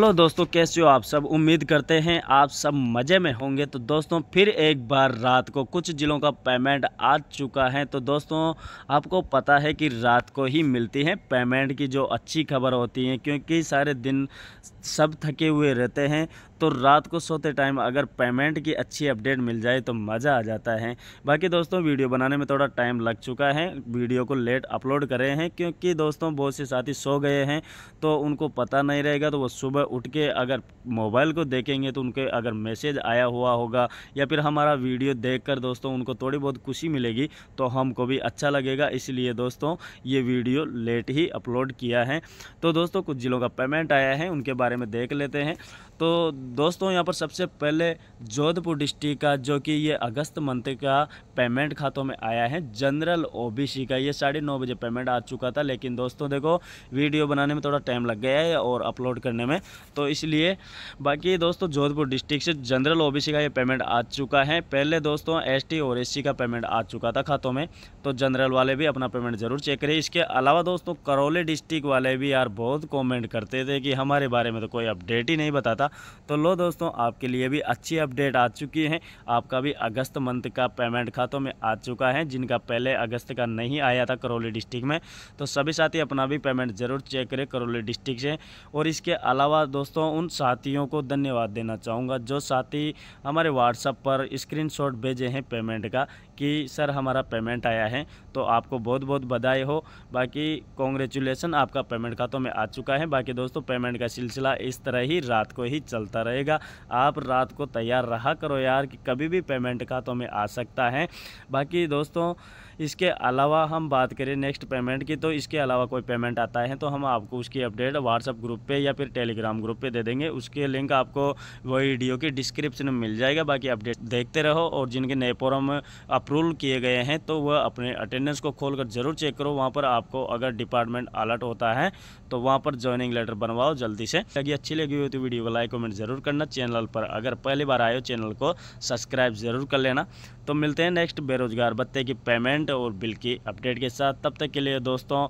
hello दोस्तों कैसे हो आप सब उम्मीद करते हैं आप सब मज़े में होंगे तो दोस्तों फिर एक बार रात को कुछ ज़िलों का पेमेंट आ चुका है तो दोस्तों आपको पता है कि रात को ही मिलती है पेमेंट की जो अच्छी खबर होती है क्योंकि सारे दिन सब थके हुए रहते हैं तो रात को सोते टाइम अगर पेमेंट की अच्छी अपडेट मिल जाए तो मज़ा आ जाता है बाकी दोस्तों वीडियो बनाने में थोड़ा टाइम लग चुका है वीडियो को लेट अपलोड कर रहे हैं क्योंकि दोस्तों बहुत से साथी सो गए हैं तो उनको पता नहीं रहेगा तो वो सुबह उठ के अगर मोबाइल को देखेंगे तो उनके अगर मैसेज आया हुआ होगा या फिर हमारा वीडियो देखकर दोस्तों उनको थोड़ी बहुत खुशी मिलेगी तो हमको भी अच्छा लगेगा इसलिए दोस्तों ये वीडियो लेट ही अपलोड किया है तो दोस्तों कुछ ज़िलों का पेमेंट आया है उनके बारे में देख लेते हैं तो दोस्तों यहाँ पर सबसे पहले जोधपुर डिस्ट्रिक्ट का जो कि ये अगस्त मंथ का पेमेंट खातों में आया है जनरल ओबीसी का ये साढ़े नौ बजे पेमेंट आ चुका था लेकिन दोस्तों देखो वीडियो बनाने में थोड़ा टाइम लग गया है और अपलोड करने में तो इसलिए बाकी दोस्तों जोधपुर डिस्ट्रिक्ट से जनरल ओबीसी का ये पेमेंट आ चुका है पहले दोस्तों एसटी और एससी का पेमेंट आ चुका था खातों में तो जनरल वाले भी अपना पेमेंट ज़रूर चेक करिए इसके अलावा दोस्तों करौली डिस्ट्रिक्ट वाले भी यार बहुत कॉमेंट करते थे कि हमारे बारे में तो कोई अपडेट ही नहीं बताता तो लो दोस्तों आपके लिए भी अच्छी अपडेट आ चुकी है आपका भी अगस्त मंथ का पेमेंट खातों में आ चुका है जिनका पहले अगस्त का नहीं आया था करौली डिस्ट्रिक्ट में तो सभी साथी अपना भी पेमेंट ज़रूर चेक करें करौली डिस्ट्रिक्ट से और इसके अलावा दोस्तों उन साथियों को धन्यवाद देना चाहूँगा जो साथी हमारे व्हाट्सअप पर स्क्रीनशॉट भेजे हैं पेमेंट का कि सर हमारा पेमेंट आया है तो आपको बहुत बहुत बधाई हो बाकी कॉन्ग्रेचुलेसन आपका पेमेंट खातों में आ चुका है बाकी दोस्तों पेमेंट का सिलसिला इस तरह ही रात को ही चलता रहेगा आप रात को तैयार रहा करो यार कि कभी भी पेमेंट खातों में आ सकता है बाकी दोस्तों इसके अलावा हम बात करें नेक्स्ट पेमेंट की तो इसके अलावा कोई पेमेंट आता है तो हम आपको उसकी अपडेट व्हाट्सअप ग्रुप पर या फिर टेलीग्राम ग्रुप पे दे देंगे उसके लिंक आपको वही वीडियो के डिस्क्रिप्शन में मिल जाएगा बाकी अपडेट देखते रहो और जिनके नए फॉर्म अप्रूवल किए गए हैं तो वह अपने अटेंडेंस को खोल ज़रूर चेक करो वहाँ पर आपको अगर डिपार्टमेंट अलर्ट होता है तो वहाँ पर ज्वाइनिंग लेटर बनवाओ जल्दी से ताकि अच्छी लगी हुई तो वीडियो को लाइक कमेंट ज़रूर करना चैनल पर अगर पहली बार आए हो चैनल को सब्सक्राइब ज़रूर कर लेना तो मिलते हैं नेक्स्ट बेरोजगार भत्ते की पेमेंट और बिल की अपडेट के साथ तब तक के लिए दोस्तों